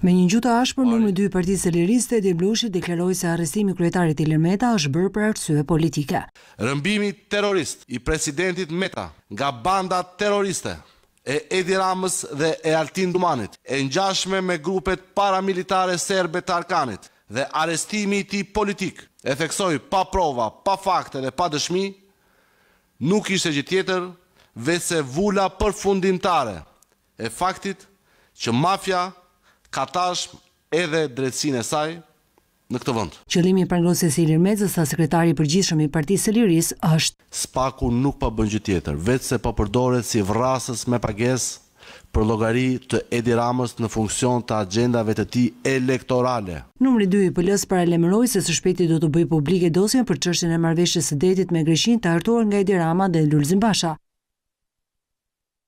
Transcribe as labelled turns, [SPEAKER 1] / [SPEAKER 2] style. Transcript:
[SPEAKER 1] Me një gjuta ashpër, në më dy partijës e liriste, Edi Blushi deklaroj se arrestimi kryetarit i Lirmeta është bërë për arsye politike.
[SPEAKER 2] Rëmbimi terrorist i presidentit Meta nga banda terroriste e Edi Ramës dhe e Altin Dumanit, e njashme me grupet paramilitare serbe të arkanit dhe arrestimi ti politik, e theksoj pa prova, pa fakte dhe pa dëshmi, nuk ishte gjithë tjetër vese vula përfundimtare e faktit që mafja ka tash edhe drejtsinë e saj në këtë
[SPEAKER 1] vend. Qëllimi i prangosjes së Ilir Mezës sa sekretari i përgjithshëm i Partisë së Lirisë është
[SPEAKER 2] Spaku nuk pa po bën gjë tjetër, vetë se po përdoret si vrasës me pagesë për llogari të Edi Ramës në funksion të agjendave të tij elektorale.
[SPEAKER 1] Numri 2 i PL-s paralajmëroi se së shpejti do të bëjë publike dosjen për çështjen e marrëveshjes së detit me Greqinë të hartuar nga Edi Rama dhe Lulzim Basha.